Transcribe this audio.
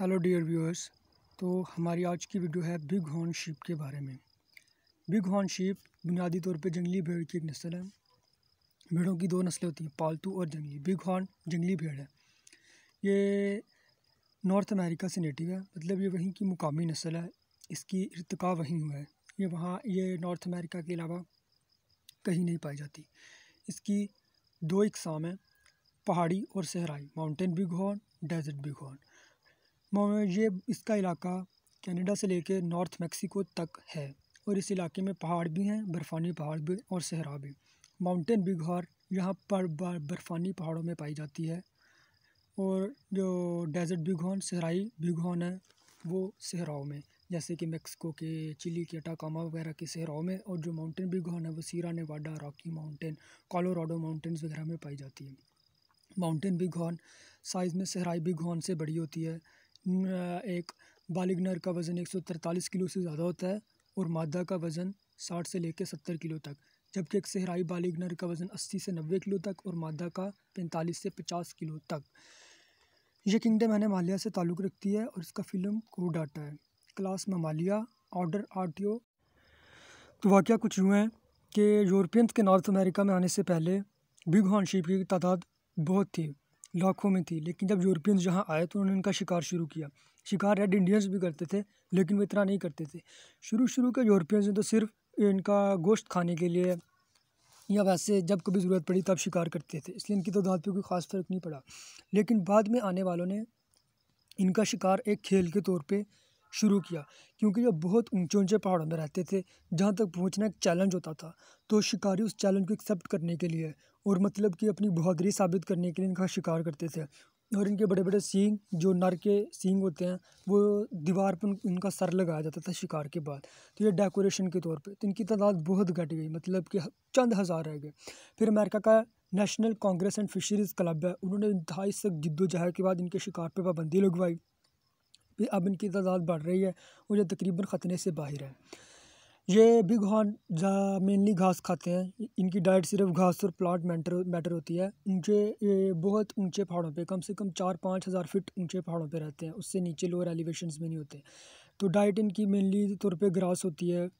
hello dear viewers तो हमारी आज की वीडियो है बिग हॉर्न शीप के बारे में बिग हॉर्न शीप बुनियादी तौर पर जंगली भेड़ की एक नस्ल है भेड़ों की दो नस्लें होती हैं पालतू और जंगली बिग हॉर्न जंगली भेड़ है ये नॉर्थ अमेरिका से नेटिव है मतलब ये वहीं की मुकामी नस्ल है इसकी इरतका वहीं हुआ है ये वहाँ ये नॉर्थ अमेरिका के अलावा कहीं नहीं पाई जाती इसकी दो इकसाम हैं पहाड़ी और सहराई mountain big horn desert big horn ये इसका इलाका कनाडा से लेकर नॉर्थ मेक्सिको तक है और इस इलाके में पहाड़ भी हैं बर्फ़ानी पहाड़ भी और सहरा भी माउंटेन बिघार यहाँ पर बर्फ़ानी पहाड़ों में पाई जाती है और जो डेजर्ट बिघोन सहराई बिघोन है वो सहराओं में जैसे कि मेक्सिको के चिली के टाकामा वगैरह के सहराओं में और जो माउंटेन बिघोन है वो Sierra Nevada Rocky mountain Colorado mountains वगैरह में पाई जाती है माउंटेन बिघोन साइज़ में सहराई बिघोन से बड़ी होती है एक बालिग़ नर का वज़न एक सौ किलो से ज़्यादा होता है और मादा का वज़न साठ से लेकर सत्तर किलो तक जबकि एक सहराई बालिग़ नर का वज़न अस्सी से नब्बे किलो तक और मादा का पैंतालीस से पचास किलो तक ये किंगडम है मालिया से ताल्लुक़ रखती है और इसका फ़िल्म क्रू डाटा है क्लास ममालिया ऑर्डर आर तो वाक़ कुछ यूँ है कि यूरोपियंस के नॉर्थ अमेरिका में आने से पहले बिग हॉर्न शीप की तादाद बहुत थी लाखों में थी लेकिन जब यूरोपियंस जहाँ आए तो उन्होंने इनका शिकार शुरू किया शिकार रेड इंडियंस भी करते थे लेकिन वो इतना नहीं करते थे शुरू शुरू के यूरोपियंस ने तो सिर्फ इनका गोश्त खाने के लिए या वैसे जब कभी ज़रूरत पड़ी तब शिकार करते थे इसलिए इनकी तो दाँत पर कोई ख़ास फ़र्क नहीं पड़ा लेकिन बाद में आने वालों ने इनका शिकार एक खेल के तौर पर शुरू किया क्योंकि वह बहुत ऊंचे ऊंचे पहाड़ों में रहते थे जहाँ तक पहुँचना एक चैलेंज होता था तो शिकारी उस चैलेंज को एक्सेप्ट करने के लिए और मतलब कि अपनी बहादुरी साबित करने के लिए इनका शिकार करते थे और इनके बड़े बड़े सींग जो नर के सींग होते हैं वो दीवार पर उनका सर लगाया जाता था शिकार के बाद तो ये डेकोरेशन के तौर पे तो इनकी तादाद बहुत घट गई मतलब कि चंद हज़ार रह गए फिर अमेरिका का national Congress and fisheries club है उन्होंने इंतहाई सख्त जद्दोजहद के बाद इनके शिकार पर पाबंदी लगवाई भी अब इनकी तादाद बढ़ रही है और ये तकरीबन ख़तरे से बाहर है ये बिग हॉर्न मेनली घास खाते हैं इनकी डाइट सिर्फ घास और प्लांट मैटर मैटर होती है ऊँचे बहुत ऊंचे पहाड़ों पे कम से कम चार पाँच हज़ार फिट ऊंचे पहाड़ों पे रहते हैं उससे नीचे लोअर एलिवेशन में नहीं होते तो डाइट इनकी मेनली तौर पे ग्रास होती है